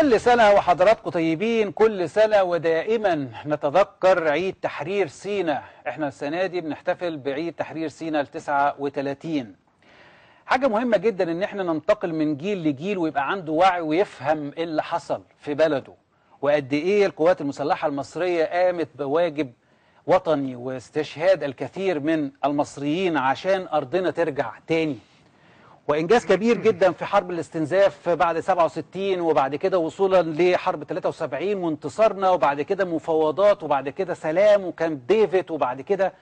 كل سنة وحضراتكم طيبين كل سنة ودائما نتذكر عيد تحرير سينا احنا السنة دي بنحتفل بعيد تحرير سينا التسعة 39 حاجة مهمة جدا ان احنا ننتقل من جيل لجيل ويبقى عنده وعي ويفهم اللي حصل في بلده وقد ايه القوات المسلحة المصرية قامت بواجب وطني واستشهاد الكثير من المصريين عشان ارضنا ترجع تاني وإنجاز كبير جدا في حرب الاستنزاف بعد 67 وبعد كده وصولا لحرب 73 وانتصارنا وبعد كده مفاوضات وبعد كده سلام وكامب ديفيد وبعد كده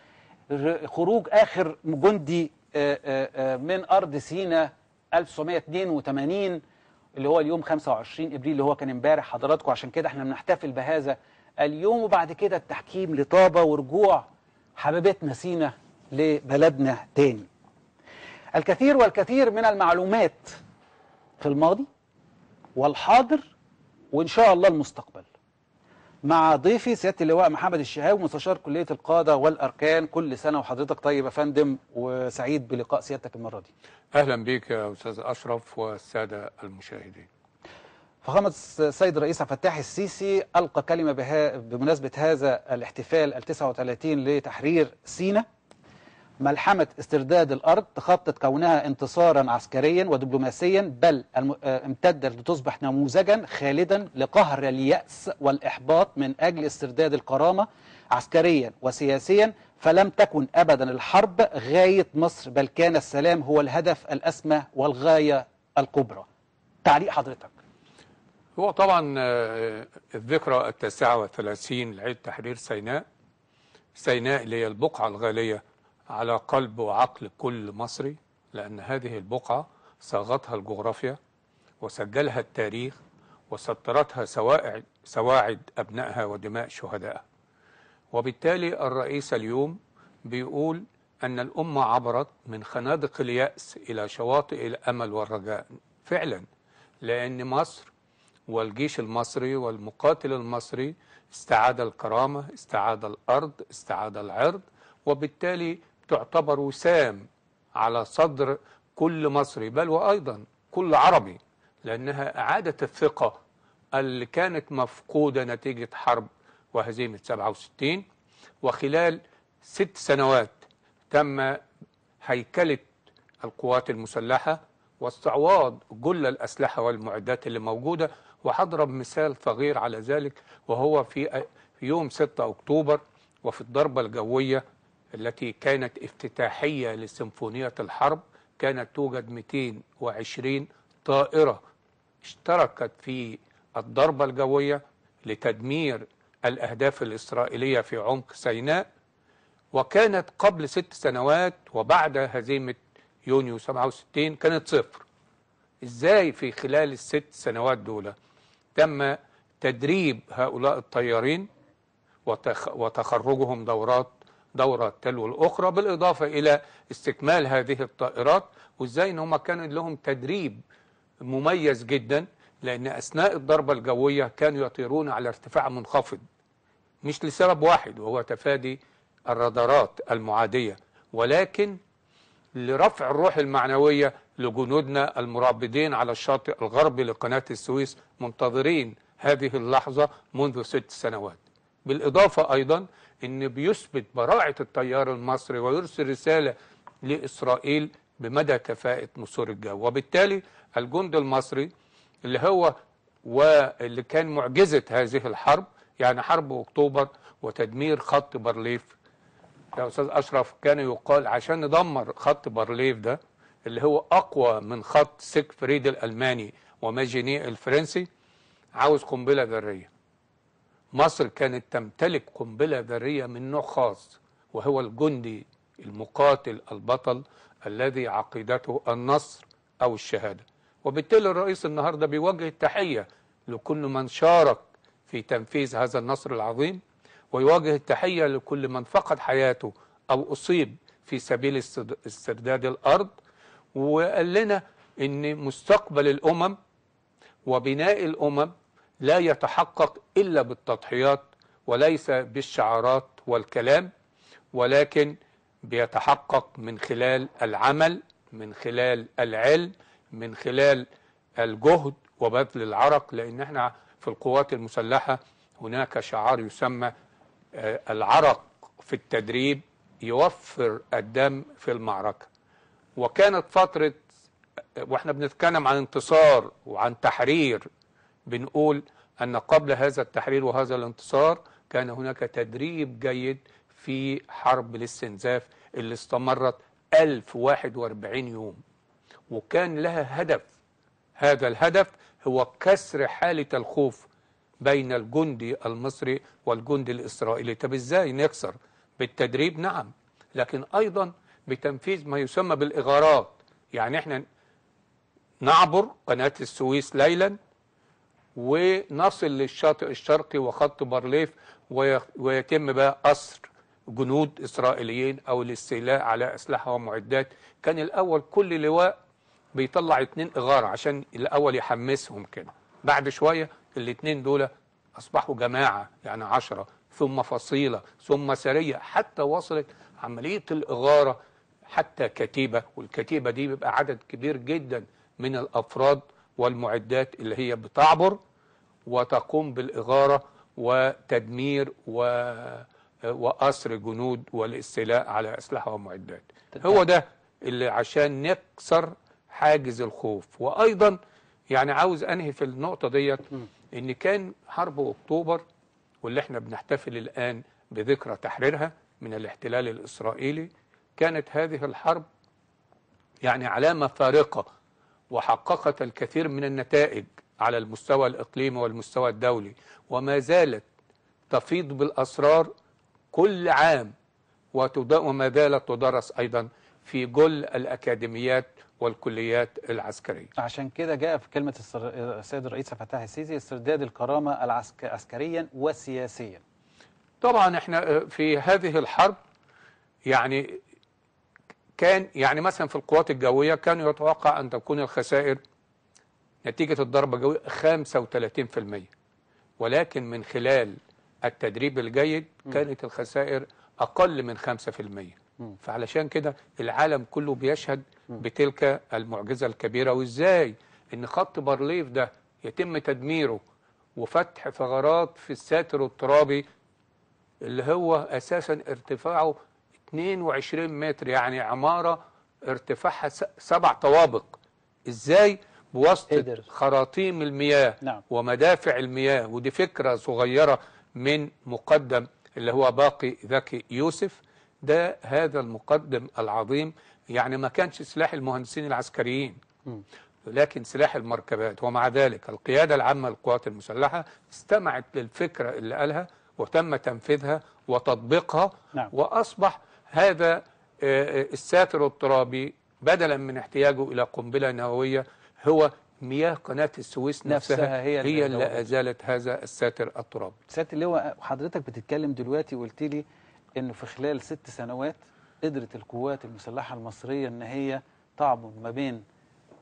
خروج آخر جندي آه، آه، آه، من أرض سينا 1982 اللي هو اليوم 25 إبريل اللي هو كان امبارح حضراتكم عشان كده احنا بنحتفل بهذا اليوم وبعد كده التحكيم لطابة ورجوع حبيبتنا سينا لبلدنا تاني الكثير والكثير من المعلومات في الماضي والحاضر وإن شاء الله المستقبل مع ضيفي سيادة اللواء محمد الشهاب مستشار كلية القادة والأركان كل سنة وحضرتك طيب يا فندم وسعيد بلقاء سيادتك المرة دي أهلا بيك يا أستاذ أشرف والسادة المشاهدين فخامة السيد الرئيس عبد الفتاح السيسي ألقى كلمة بها بمناسبة هذا الاحتفال ال 39 لتحرير سينا ملحمة استرداد الأرض تخطط كونها انتصارا عسكريا ودبلوماسيا بل امتدت لتصبح نموذجا خالدا لقهر اليأس والإحباط من أجل استرداد الكرامة عسكريا وسياسيا فلم تكن أبدا الحرب غاية مصر بل كان السلام هو الهدف الأسمى والغاية الكبرى تعليق حضرتك هو طبعا آه، الذكرى التاسعة والثلاثين لعيد تحرير سيناء سيناء اللي هي البقعة الغالية على قلب وعقل كل مصري لأن هذه البقعة صاغتها الجغرافيا وسجلها التاريخ وسطرتها سواعد, سواعد أبنائها ودماء شهدائها وبالتالي الرئيس اليوم بيقول أن الأمة عبرت من خنادق اليأس إلى شواطئ الأمل والرجاء فعلا لأن مصر والجيش المصري والمقاتل المصري استعاد الكرامة استعاد الأرض استعاد العرض وبالتالي تعتبر وسام على صدر كل مصري بل وأيضا كل عربي لأنها أعادت الثقة اللي كانت مفقودة نتيجة حرب وهزيمة 67 وخلال ست سنوات تم هيكلة القوات المسلحة واستعواض جل الأسلحة والمعدات اللي موجودة وهضرب مثال صغير على ذلك وهو في يوم 6 أكتوبر وفي الضربة الجوية التي كانت افتتاحية لسيمفونية الحرب كانت توجد 220 طائرة اشتركت في الضربة الجوية لتدمير الأهداف الإسرائيلية في عمق سيناء وكانت قبل ست سنوات وبعد هزيمة يونيو 67 كانت صفر ازاي في خلال الست سنوات دول تم تدريب هؤلاء الطيارين وتخرجهم دورات دورة تلو الأخرى بالإضافة إلى استكمال هذه الطائرات وإزاي إن هم كان لهم تدريب مميز جدا لأن أثناء الضربة الجوية كانوا يطيرون على ارتفاع منخفض مش لسبب واحد وهو تفادي الرادارات المعادية ولكن لرفع الروح المعنوية لجنودنا المرابدين على الشاطئ الغربي لقناة السويس منتظرين هذه اللحظة منذ ست سنوات بالإضافة أيضا ان بيثبت براعه التيار المصري ويرسل رساله لاسرائيل بمدى كفاءه مصور الجو وبالتالي الجند المصري اللي هو واللي كان معجزه هذه الحرب يعني حرب اكتوبر وتدمير خط بارليف يا استاذ اشرف كان يقال عشان ندمر خط بارليف ده اللي هو اقوى من خط سيك فريد الالماني وماجيني الفرنسي عاوز قنبله ذريه مصر كانت تمتلك قنبلة ذرية من نوع خاص وهو الجندي المقاتل البطل الذي عقيدته النصر أو الشهادة وبالتالي الرئيس النهاردة بيوجه التحية لكل من شارك في تنفيذ هذا النصر العظيم ويواجه التحية لكل من فقد حياته أو أصيب في سبيل استرداد الأرض وقال لنا أن مستقبل الأمم وبناء الأمم لا يتحقق إلا بالتضحيات وليس بالشعارات والكلام ولكن بيتحقق من خلال العمل من خلال العلم من خلال الجهد وبذل العرق لأن احنا في القوات المسلحة هناك شعار يسمى آه، العرق في التدريب يوفر الدم في المعركة وكانت فترة آه، واحنا بنتكلم عن انتصار وعن تحرير بنقول أن قبل هذا التحرير وهذا الانتصار كان هناك تدريب جيد في حرب الاستنزاف اللي استمرت 1041 يوم وكان لها هدف هذا الهدف هو كسر حالة الخوف بين الجندي المصري والجندي الإسرائيلي طب إزاي نكسر بالتدريب نعم لكن أيضا بتنفيذ ما يسمى بالإغارات يعني احنا نعبر قناة السويس ليلا ونصل للشاطئ الشرقي وخط بارليف ويتم بقى قصر جنود إسرائيليين أو الاستيلاء على أسلحة ومعدات كان الأول كل لواء بيطلع اتنين إغارة عشان الأول يحمسهم كده بعد شوية الاتنين دول أصبحوا جماعة يعني عشرة ثم فصيلة ثم سرية حتى وصلت عملية الإغارة حتى كتيبة والكتيبة دي بيبقى عدد كبير جدا من الأفراد والمعدات اللي هي بتعبر وتقوم بالإغارة وتدمير و وأسر جنود والاستيلاء على أسلحة ومعدات هو ده اللي عشان نكسر حاجز الخوف وأيضا يعني عاوز أنهي في النقطة ديت إن كان حرب أكتوبر واللي احنا بنحتفل الآن بذكرى تحريرها من الاحتلال الإسرائيلي كانت هذه الحرب يعني علامة فارقة وحققت الكثير من النتائج على المستوى الإقليمي والمستوى الدولي وما زالت تفيض بالأسرار كل عام وما زالت تدرس أيضا في جل الأكاديميات والكليات العسكرية عشان كده جاء في كلمة السيد الرئيس فتاح الفتاح السيسي استرداد الكرامة العسك... عسكريا وسياسيا طبعا احنا آه، في هذه الحرب يعني كان يعني مثلا في القوات الجوية كان يتوقع أن تكون الخسائر نتيجة الضربة الجوية 35% ولكن من خلال التدريب الجيد كانت الخسائر أقل من 5% فعلشان كده العالم كله بيشهد بتلك المعجزة الكبيرة وإزاي إن خط بارليف ده يتم تدميره وفتح ثغرات في الساتر الترابي اللي هو أساسا ارتفاعه 22 متر يعني عمارة ارتفاعها سبع طوابق ازاي بواسطة خراطيم المياه نعم. ومدافع المياه ودي فكرة صغيرة من مقدم اللي هو باقي ذكي يوسف ده هذا المقدم العظيم يعني ما كانش سلاح المهندسين العسكريين لكن سلاح المركبات ومع ذلك القيادة العامة للقوات المسلحة استمعت للفكرة اللي قالها وتم تنفيذها وتطبيقها نعم. وأصبح هذا آه، آه، الساتر الترابي بدلا من احتياجه إلى قنبلة نووية هو مياه قناة السويس نفسها, نفسها هي, هي اللي أزالت هذا الساتر الترابي سياده اللي هو حضرتك بتتكلم دلوقتي وقلت لي أنه في خلال ست سنوات قدرت القوات المسلحة المصرية أن هي تعبر ما بين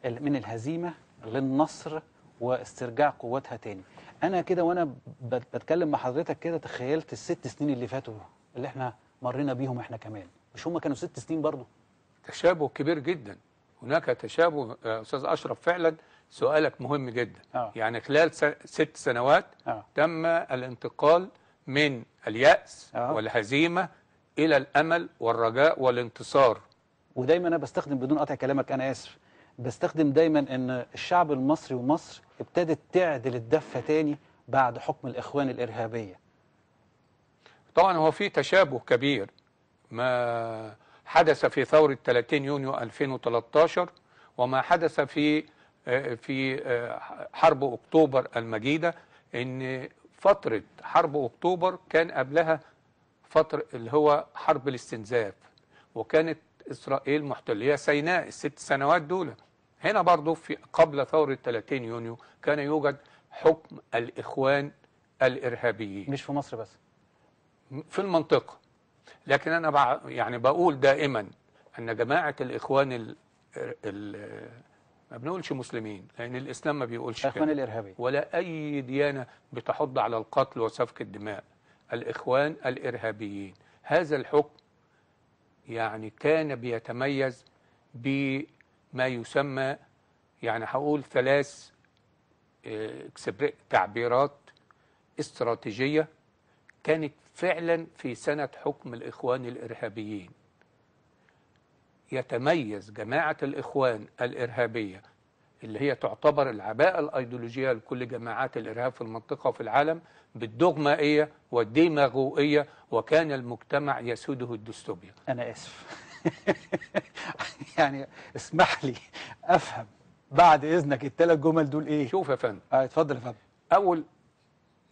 من الهزيمة للنصر واسترجاع قواتها تاني أنا كده وأنا بتكلم مع حضرتك كده تخيلت الست سنين اللي فاتوا اللي احنا مرينا بيهم احنا كمان مش هم كانوا ست سنين برضه تشابه كبير جدا هناك تشابه آه، استاذ اشرف فعلا سؤالك مهم جدا آه. يعني خلال ست سنوات آه. تم الانتقال من اليأس آه. والهزيمة إلى الأمل والرجاء والانتصار ودايما أنا بستخدم بدون قطع كلامك أنا آسف بستخدم دايما أن الشعب المصري ومصر ابتدت تعدل الدفة تاني بعد حكم الإخوان الإرهابية طبعا هو في تشابه كبير ما حدث في ثورة 30 يونيو 2013 وما حدث في في حرب أكتوبر المجيدة إن فترة حرب أكتوبر كان قبلها فترة اللي هو حرب الاستنزاف وكانت إسرائيل محتلية سيناء الست سنوات دول هنا برضو في قبل ثورة 30 يونيو كان يوجد حكم الإخوان الإرهابيين مش في مصر بس في المنطقة لكن أنا يعني بقول دائما أن جماعة الإخوان الـ الـ ما بنقولش مسلمين لأن الإسلام ما بيقولش الإخوان الإرهابيين ولا أي ديانة بتحض على القتل وسفك الدماء الإخوان الإرهابيين هذا الحكم يعني كان بيتميز بما يسمى يعني هقول ثلاث آه، تعبيرات استراتيجية كانت فعلا في سنة حكم الإخوان الإرهابيين يتميز جماعة الإخوان الإرهابية اللي هي تعتبر العباءة الأيديولوجية لكل جماعات الإرهاب في المنطقة وفي العالم بالدغمائية والديماغوئية وكان المجتمع يسوده الدستوبيا أنا آسف يعني اسمح لي أفهم بعد إذنك الثلاث جمل دول إيه شوف يا فندم آه، اتفضل يا فندم أول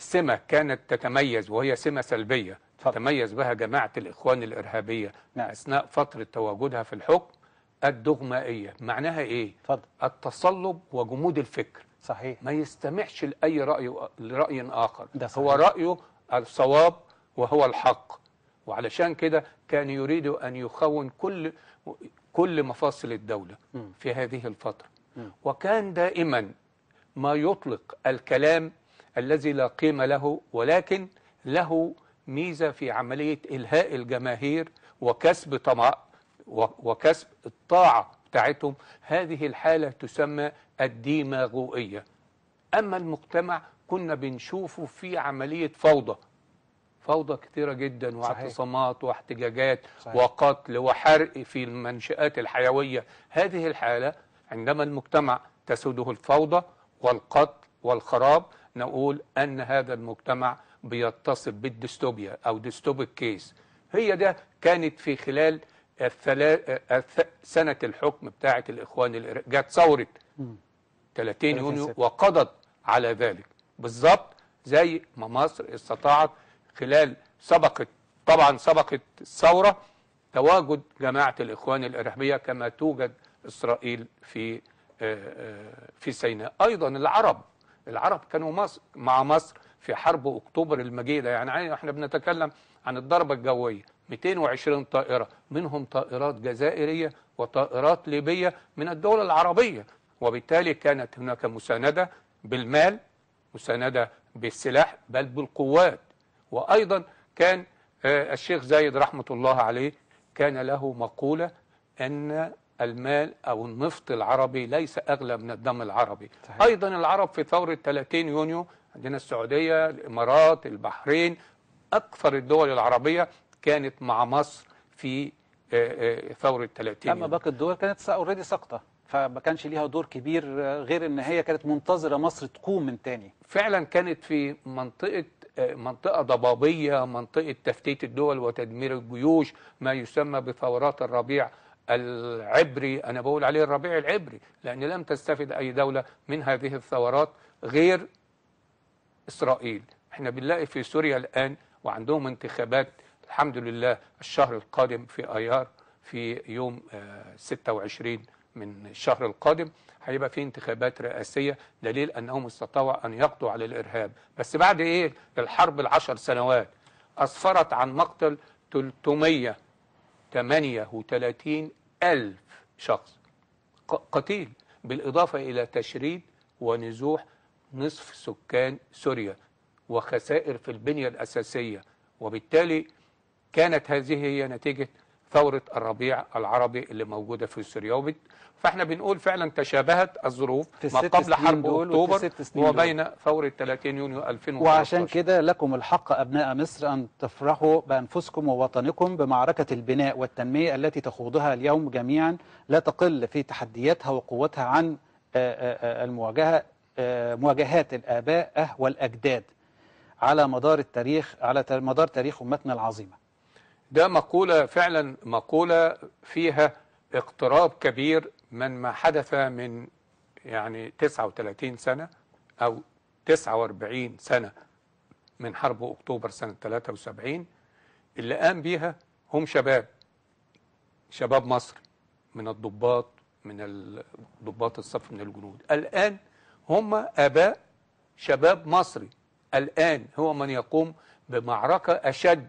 سمة كانت تتميز وهي سمة سلبية تتميز بها جماعة الإخوان الإرهابية نعم. أثناء فترة تواجدها في الحكم الدغمائية معناها إيه؟ فضل. التصلب وجمود الفكر صحيح ما يستمعش لأي رأي لرأي آخر ده صحيح. هو رأيه الصواب وهو الحق وعلشان كده كان يريد أن يخون كل كل مفاصل الدولة م. في هذه الفترة م. وكان دائما ما يطلق الكلام الذي لا قيمة له ولكن له ميزة في عملية إلهاء الجماهير وكسب طمع وكسب الطاعة بتاعتهم هذه الحالة تسمى الديماغوئية أما المجتمع كنا بنشوفه في عملية فوضى فوضى كثيرة جدا واعتصامات واحتجاجات صحيح. وقتل وحرق في المنشآت الحيوية هذه الحالة عندما المجتمع تسوده الفوضى والقتل والخراب نقول أن هذا المجتمع بيتصف بالديستوبيا أو ديستوبيك كيس هي ده كانت في خلال سنة الحكم بتاعة الإخوان جت ثورة 30 يونيو وقضت على ذلك بالظبط زي ما مصر استطاعت خلال سبقت طبعا سبقت الثورة تواجد جماعة الإخوان الإرهابية كما توجد إسرائيل في آه، آه، في سيناء أيضا العرب العرب كانوا مصر مع مصر في حرب أكتوبر المجيدة يعني احنا بنتكلم عن الضربة الجوية 220 طائرة منهم طائرات جزائرية وطائرات ليبية من الدول العربية وبالتالي كانت هناك مساندة بالمال مساندة بالسلاح بل بالقوات وأيضا كان آه، الشيخ زايد رحمة الله عليه كان له مقولة أن المال أو النفط العربي ليس أغلى من الدم العربي صحيح. أيضا العرب في ثورة 30 يونيو عندنا السعودية الإمارات البحرين أكثر الدول العربية كانت مع مصر في آه، آه، ثورة 30 أما باقي الدول كانت اوريدي ساقطة فما كانش ليها دور كبير آه، غير ان هي كانت منتظره مصر تقوم من تاني فعلا كانت في منطقه منطقة ضبابية منطقة تفتيت الدول وتدمير الجيوش ما يسمى بثورات الربيع العبري أنا بقول عليه الربيع العبري لأن لم تستفد أي دولة من هذه الثورات غير إسرائيل احنا بنلاقي في سوريا الآن وعندهم انتخابات الحمد لله الشهر القادم في أيار في يوم 26 آه، من الشهر القادم هيبقى في انتخابات رئاسية دليل أنهم استطاعوا أن يقضوا على الإرهاب بس بعد إيه الحرب العشر سنوات أسفرت عن مقتل 338 ألف شخص قتيل بالإضافة إلى تشريد ونزوح نصف سكان سوريا وخسائر في البنية الأساسية وبالتالي كانت هذه هي نتيجة ثورة الربيع العربي اللي موجودة في سوريا فاحنا بنقول فعلا تشابهت الظروف ما قبل حرب أكتوبر وبين ثورة 30 يونيو 2013 وعشان كده لكم الحق أبناء مصر أن تفرحوا بأنفسكم ووطنكم بمعركة البناء والتنمية التي تخوضها اليوم جميعا لا تقل في تحدياتها وقوتها عن آه، آه، آه، المواجهة مواجهات الآباء والأجداد على مدار التاريخ على مدار تاريخ أمتنا العظيمة ده مقولة فعلا مقولة فيها اقتراب كبير من ما حدث من يعني 39 سنة أو 49 سنة من حرب أكتوبر سنة 73 اللي قام بيها هم شباب شباب مصر من الضباط من ضباط الصف من الجنود الآن هم أباء شباب مصري الآن هو من يقوم بمعركة أشد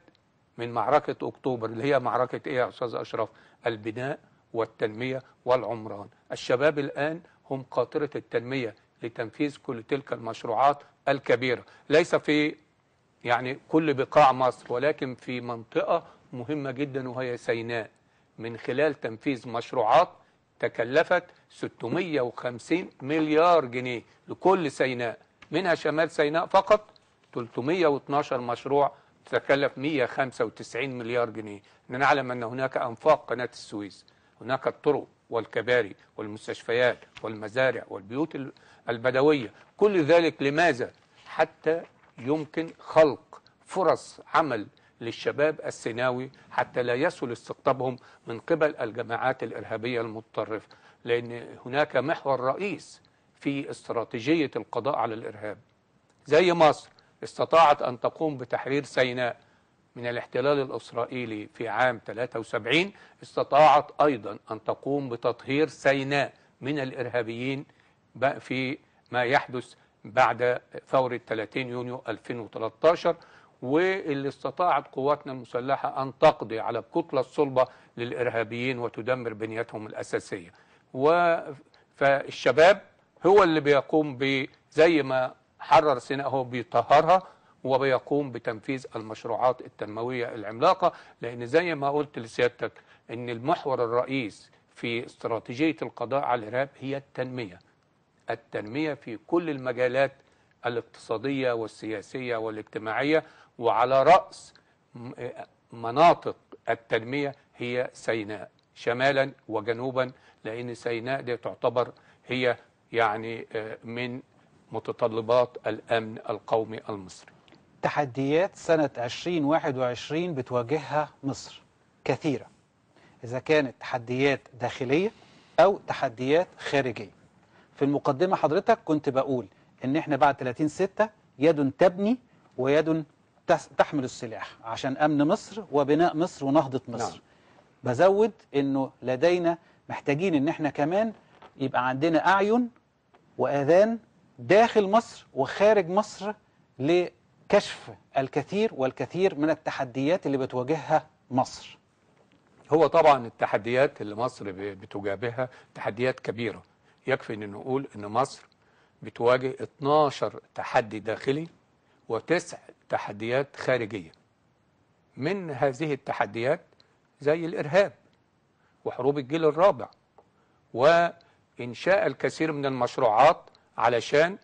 من معركة أكتوبر اللي هي معركة إيه يا أستاذ أشرف البناء والتنمية والعمران الشباب الآن هم قاطرة التنمية لتنفيذ كل تلك المشروعات الكبيرة ليس في يعني كل بقاع مصر ولكن في منطقة مهمة جدا وهي سيناء من خلال تنفيذ مشروعات تكلفت 650 مليار جنيه لكل سيناء منها شمال سيناء فقط 312 مشروع تتكلف 195 مليار جنيه نعلم أن هناك أنفاق قناة السويس هناك الطرق والكباري والمستشفيات والمزارع والبيوت البدوية كل ذلك لماذا حتى يمكن خلق فرص عمل للشباب السيناوي حتى لا يسهل استقطابهم من قبل الجماعات الإرهابية المتطرفة لأن هناك محور رئيس في استراتيجية القضاء على الإرهاب زي مصر استطاعت أن تقوم بتحرير سيناء من الاحتلال الإسرائيلي في عام 73 استطاعت أيضا أن تقوم بتطهير سيناء من الإرهابيين في ما يحدث بعد ثورة 30 يونيو 2013 واللي استطاعت قواتنا المسلحة أن تقضي على الكتلة الصلبة للإرهابيين وتدمر بنيتهم الأساسية و... فالشباب هو اللي بيقوم ب زي ما حرر سيناء هو بيطهرها وبيقوم بتنفيذ المشروعات التنموية العملاقة لأن زي ما قلت لسيادتك أن المحور الرئيس في استراتيجية القضاء على الإرهاب هي التنمية التنمية في كل المجالات الاقتصادية والسياسية والاجتماعية وعلى رأس مناطق التنمية هي سيناء شمالا وجنوبا لأن سيناء دي تعتبر هي يعني آه، من متطلبات الأمن القومي المصري تحديات سنة 2021 بتواجهها مصر كثيرة إذا كانت تحديات داخلية أو تحديات خارجية في المقدمة حضرتك كنت بقول إن إحنا بعد 30 6 يد تبني ويد تحمل السلاح عشان أمن مصر وبناء مصر ونهضة مصر نعم. بزود إنه لدينا محتاجين إن إحنا كمان يبقى عندنا أعين وأذان داخل مصر وخارج مصر لكشف الكثير والكثير من التحديات اللي بتواجهها مصر هو طبعا التحديات اللي مصر بتجابها تحديات كبيرة يكفي أن نقول أن مصر بتواجه 12 تحدي داخلي وتسع تحديات خارجية من هذه التحديات زي الإرهاب وحروب الجيل الرابع وإنشاء الكثير من المشروعات علشان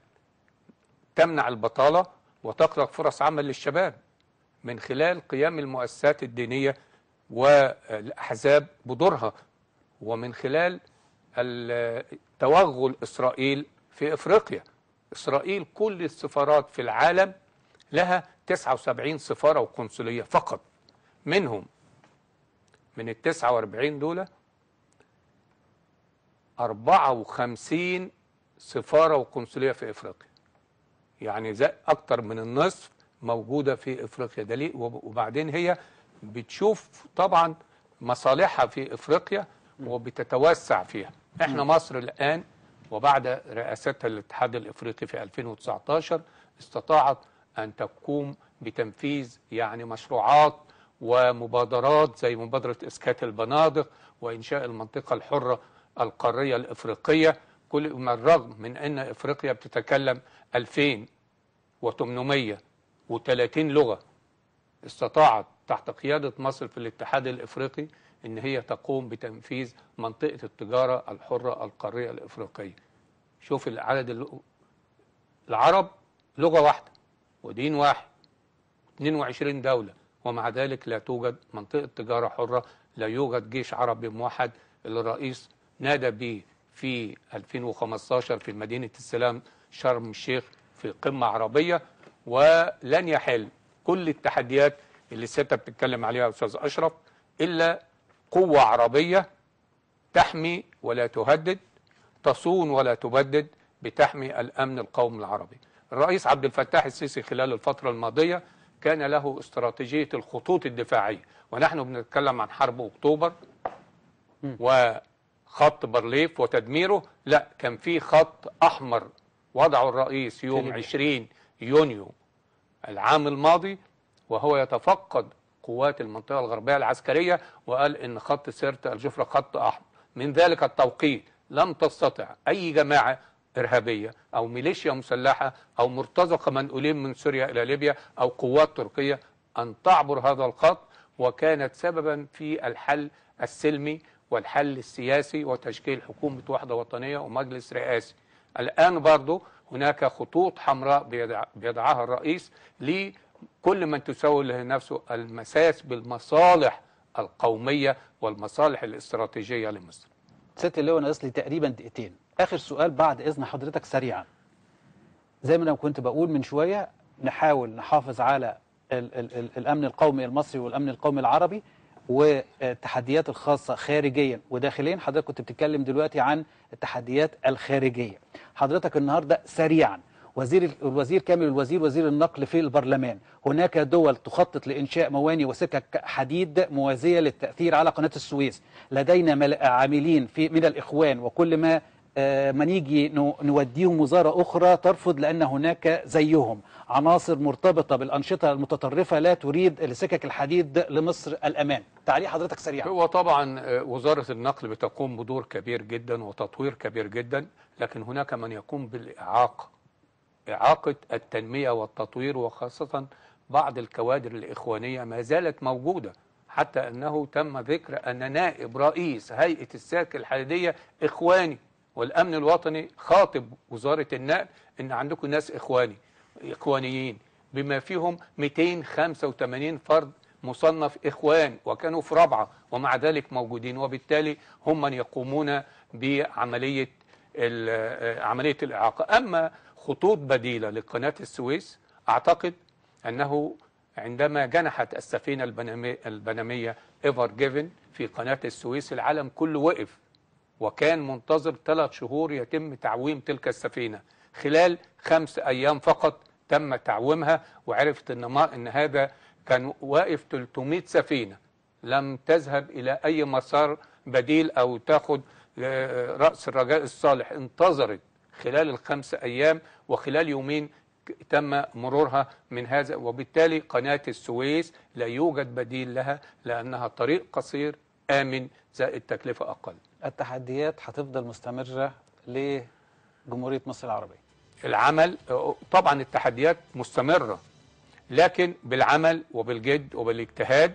تمنع البطالة وتخلق فرص عمل للشباب من خلال قيام المؤسسات الدينية والأحزاب بدورها ومن خلال توغل إسرائيل في إفريقيا إسرائيل كل السفارات في العالم لها 79 سفارة وقنصلية فقط منهم من ال 49 دولة 54 سفارة وقنصلية في إفريقيا يعني زي أكتر من النصف موجودة في إفريقيا دليل وبعدين هي بتشوف طبعا مصالحها في إفريقيا وبتتوسع فيها إحنا مصر الآن وبعد رئاستها للاتحاد الإفريقي في 2019 استطاعت أن تقوم بتنفيذ يعني مشروعات ومبادرات زي مبادرة إسكات البنادق وإنشاء المنطقة الحرة القارية الإفريقية كل ما الرغم من ان افريقيا بتتكلم 2830 لغه استطاعت تحت قياده مصر في الاتحاد الافريقي ان هي تقوم بتنفيذ منطقه التجاره الحره القاريه الافريقيه. شوف العدد العرب لغه واحده ودين واحد 22 دوله ومع ذلك لا توجد منطقه تجاره حره لا يوجد جيش عربي موحد الرئيس نادى به في 2015 في مدينة السلام شرم الشيخ في قمة عربية ولن يحل كل التحديات اللي ستة بتتكلم عليها يا أستاذ أشرف إلا قوة عربية تحمي ولا تهدد تصون ولا تبدد بتحمي الأمن القومي العربي الرئيس عبد الفتاح السيسي خلال الفترة الماضية كان له استراتيجية الخطوط الدفاعية ونحن بنتكلم عن حرب أكتوبر و خط بارليف وتدميره لا كان في خط أحمر وضعه الرئيس يوم 20 يونيو العام الماضي وهو يتفقد قوات المنطقة الغربية العسكرية وقال إن خط سيرت الجفرة خط أحمر من ذلك التوقيت لم تستطع أي جماعة إرهابية أو ميليشيا مسلحة أو مرتزقة منقولين من سوريا إلى ليبيا أو قوات تركية أن تعبر هذا الخط وكانت سببا في الحل السلمي والحل السياسي وتشكيل حكومة وحدة وطنية ومجلس رئاسي الآن برضو هناك خطوط حمراء بيضعها بيدعها الرئيس لكل من تسول لنفسه المساس بالمصالح القومية والمصالح الاستراتيجية لمصر ست هو ناقص لي تقريبا دقيقتين آخر سؤال بعد إذن حضرتك سريعا زي ما أنا كنت بقول من شوية نحاول نحافظ على الـ الـ الـ الأمن القومي المصري والأمن القومي العربي والتحديات الخاصة خارجيا وداخليا حضرتك كنت بتتكلم دلوقتي عن التحديات الخارجية حضرتك النهاردة سريعا وزير الوزير كامل الوزير وزير النقل في البرلمان هناك دول تخطط لإنشاء مواني وسكك حديد موازية للتأثير على قناة السويس لدينا عاملين في من الإخوان وكل ما آه، ما نيجي نوديهم وزارة أخرى ترفض لأن هناك زيهم عناصر مرتبطة بالأنشطة المتطرفة لا تريد لسكك الحديد لمصر الأمان تعليق حضرتك سريعا هو طبعا آه، وزارة النقل بتقوم بدور كبير جدا وتطوير كبير جدا لكن هناك من يقوم بالإعاقة إعاقة التنمية والتطوير وخاصة بعض الكوادر الإخوانية ما زالت موجودة حتى أنه تم ذكر أن نائب رئيس هيئة السكك الحديدية إخواني والأمن الوطني خاطب وزارة النقل إن عندكم ناس إخواني إخوانيين بما فيهم 285 فرد مصنف إخوان وكانوا في رابعة ومع ذلك موجودين وبالتالي هم من يقومون بعملية عملية الإعاقة أما خطوط بديلة لقناة السويس أعتقد أنه عندما جنحت السفينة البنمية إيفر جيفن في قناة السويس العالم كله وقف وكان منتظر ثلاث شهور يتم تعويم تلك السفينة خلال خمس أيام فقط تم تعويمها وعرفت إن, ما إن هذا كان واقف 300 سفينة لم تذهب إلى أي مسار بديل أو تأخذ آه، رأس الرجاء الصالح انتظرت خلال الخمس أيام وخلال يومين تم مرورها من هذا وبالتالي قناة السويس لا يوجد بديل لها لأنها طريق قصير آمن زائد تكلفة أقل التحديات هتفضل مستمرة لجمهورية مصر العربية العمل طبعا التحديات مستمرة لكن بالعمل وبالجد وبالاجتهاد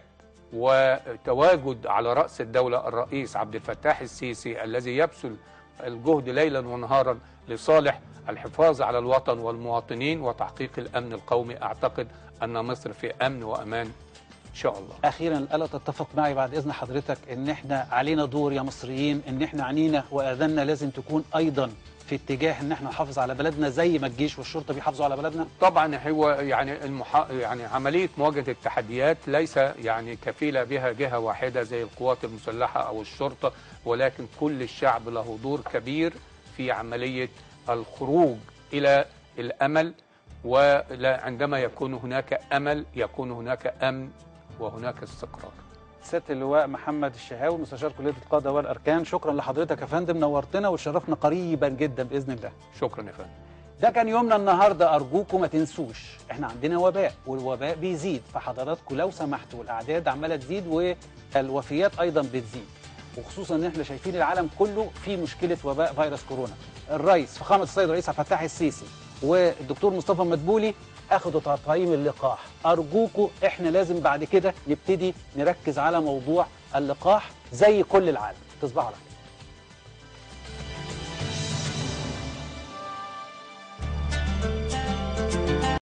وتواجد على رأس الدولة الرئيس عبد الفتاح السيسي الذي يبذل الجهد ليلا ونهارا لصالح الحفاظ على الوطن والمواطنين وتحقيق الأمن القومي أعتقد أن مصر في أمن وأمان ان شاء الله اخيرا الا تتفق معي بعد اذن حضرتك ان احنا علينا دور يا مصريين ان احنا عنينا واذاننا لازم تكون ايضا في اتجاه ان احنا نحافظ على بلدنا زي ما الجيش والشرطه بيحافظوا على بلدنا طبعا هو يعني المحا... يعني عمليه مواجهه التحديات ليس يعني كفيله بها جهه واحده زي القوات المسلحه او الشرطه ولكن كل الشعب له دور كبير في عمليه الخروج الى الامل وعندما يكون هناك امل يكون هناك امن وهناك استقرار ست اللواء محمد الشهاوي مستشار كليه القاده والاركان شكرا لحضرتك يا فندم نورتنا وشرفنا قريبا جدا باذن الله شكرا يا فندم ده كان يومنا النهارده ارجوكم ما تنسوش احنا عندنا وباء والوباء بيزيد فحضراتكم لو سمحتوا الاعداد عماله تزيد والوفيات ايضا بتزيد وخصوصا ان احنا شايفين العالم كله في مشكله وباء فيروس كورونا الرئيس فخامه السيد الرئيس عبد الفتاح السيسي والدكتور مصطفى مدبولي اخدوا تطعيم اللقاح ارجوكوا احنا لازم بعد كده نبتدي نركز على موضوع اللقاح زي كل العالم تصبحوا على خير